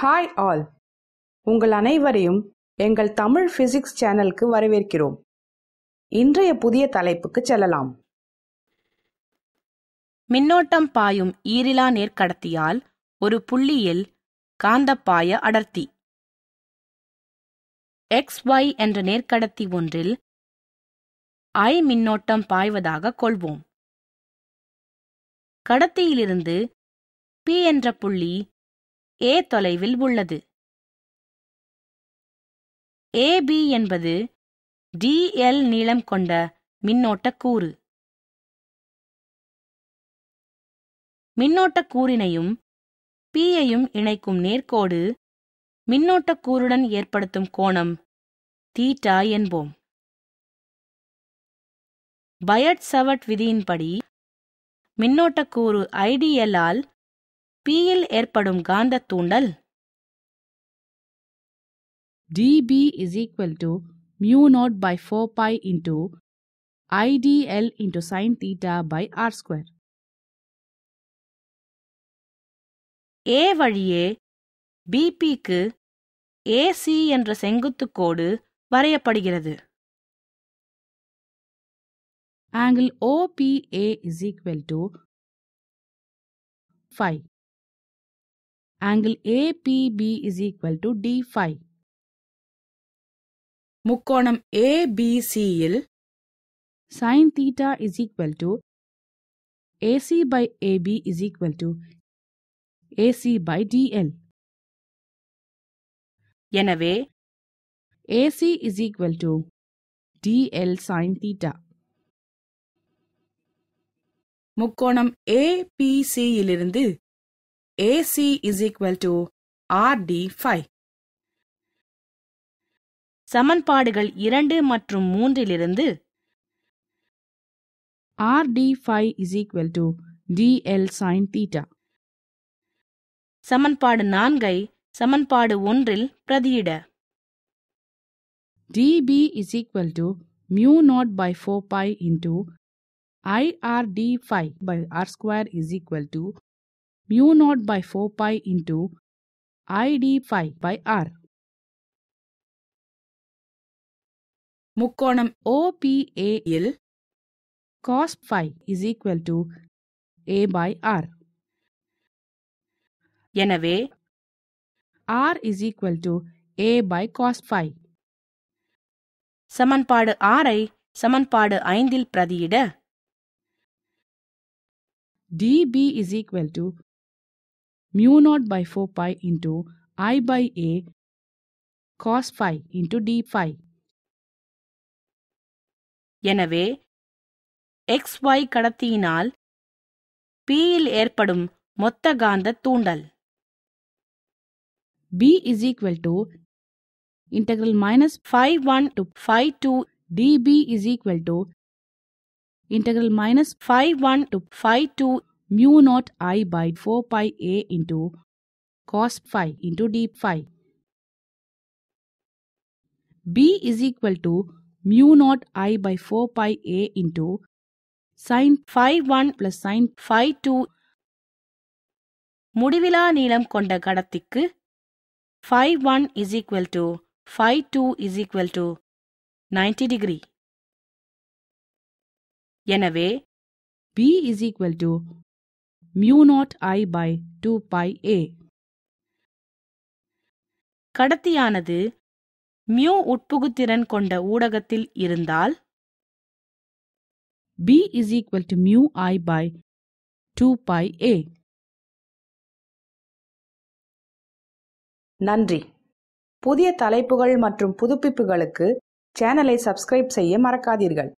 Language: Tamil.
ஹாய் ஆல் உங்கள் அனைவரையும் எங்கள் தமிழ் ஃபிசிக்ஸ் சேனலுக்கு வரவேற்கிறோம் இன்றைய புதிய தலைப்புக்கு செல்லலாம் மின்னோட்டம் பாயும் ஈரிலா நேர்கடத்தியால் ஒரு புள்ளியில் காந்தப்பாய அடர்த்தி எக்ஸ் ஒய் என்ற நேர்கடத்தி ஒன்றில் ஐ மின்னோட்டம் பாய்வதாக கொள்வோம் கடத்தியிலிருந்து பி என்ற புள்ளி ஏ தொலைவில் உள்ளது ஏபி என்பது டிஎல் நீளம் கொண்ட மின்னோட்ட கூறு மின்னோட்ட கூறினையும் பியையும் இணைக்கும் நேர்கோடு மின்னோட்ட கூறுடன் ஏற்படுத்தும் கோணம் தீட்டா என்போம் பயட் சவட் விதியின்படி மின்னோட்ட கூறு ஐடிஎல்லால் பியில் ஏற்படும் காந்த தூண்டல் dB is equal to mu naught by 4 pi into idl into sin theta by r square. A வழியே BP பிபிக்கு AC என்ற செங்குத்து கோடு வரையப்படுகிறது Angle OPA is equal to five angle APB is equal to D5. முக்கோணம் ABCயில் sin theta is equal to AC by AB is equal to AC by DL. எனவே AC is equal to DL sin theta. முக்கோணம் APCயிலிருந்து AC is equal to RD5. சமன்பாடுகள் இரண்டு மற்றும் மூன்றிலிருந்து RD5 is equal to DL sin theta. சமன்பாடு நான்கை சமன்பாடு ஒன்றில் பிரதியிட DB is equal to mu naught by 4 pi into IRD5 by R square is equal to mu naught by 4 pi into id phi by r. முக்கோணம் OPA will cos phi is equal to A by R. எனவே R is equal to A by cos phi. சமன்பாடு ஆரை சமன்பாடு ஐந்தில் பிரதியிட dB is equal to mu naught by 4 pi into i by a cos phi into d phi. எனவே xy கடத்தியினால் P இல் ஏற்படும் மொத்த காந்த தூண்டல் B is equal to integral minus phi 1 to phi 2 dB is equal to integral minus phi 1 to phi 2 mu naught i by 4 pi a into cos phi into d phi. b is equal to mu naught i by 4 pi a into sin phi 1 plus sin phi 2 முடிவிலா நீளம் கொண்ட கடத்திக்கு phi 1 is equal to phi 2 is equal to 90 degree. எனவே b is equal to mu nought I by two pi a கடத்தியானது மியூ உட்புகுத்திறன் கொண்ட ஊடகத்தில் இருந்தால் b is equal to mu I by two pi a நன்றி புதிய தலைப்புகள் மற்றும் புதுப்பிப்புகளுக்கு சேனலை சப்ஸ்கிரைப் செய்ய மறக்காதீர்கள்